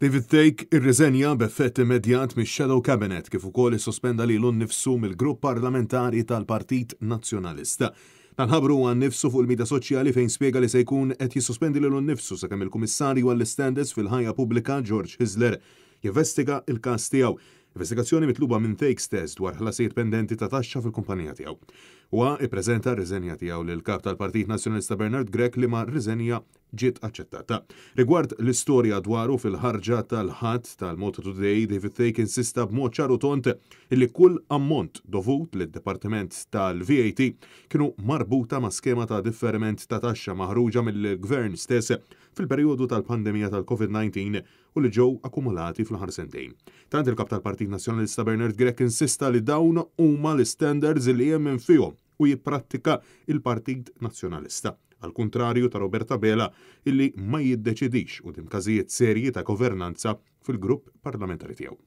David Take irriżenja b'effett immedjat mis shadow Cabinet kif ukoll sospenda li l nifsu mill-grupp parlamentari tal-Partit Nazzjonalista. Nanħabru għan nifsu fuq il-mida soċjali fejn spiega li se jkun qed jissospendi lilu nifsu sakemm il-Kummissarju għall-Standards fil-ħajja pubblika George Hisler jivvestiga il-każ tiegħu. Investigazzjoni mitluba minn Take stess dwar ħlasijiet pendenti ta' taxxa fil-kumpanija tiegħu. Wa ippreżenta r-riżenja tiegħu lil kap tal-Partit Nazzjonalista Bernard Grek li ma rriżenja ġiet aċċettata. Rigward l-istorja dwaru fil-ħarġa tal-ħadd tal motor Today, David Thake insista b'mod ċaru tont li kull ammont dovut lid departiment tal-VAT kienu marbuta ma' skema ta' differiment ta' taxxa maħruġa mill-gvern stess fil-perjodu tal-pandemija tal-COVID-19 u li ġew akkumulati fl-ħar sentejn. Tant il-kap tal-Partit Nazzjonalista Bernard Grek insista li dawn huma l-standards li hemm fihom u jipprattika il-Partit Nazzjonalista għal kuntrarju ta' Roberta Bela illi ma jiddeċidix u dim serji ta' governanza fil-grupp parlamentari tiegħu.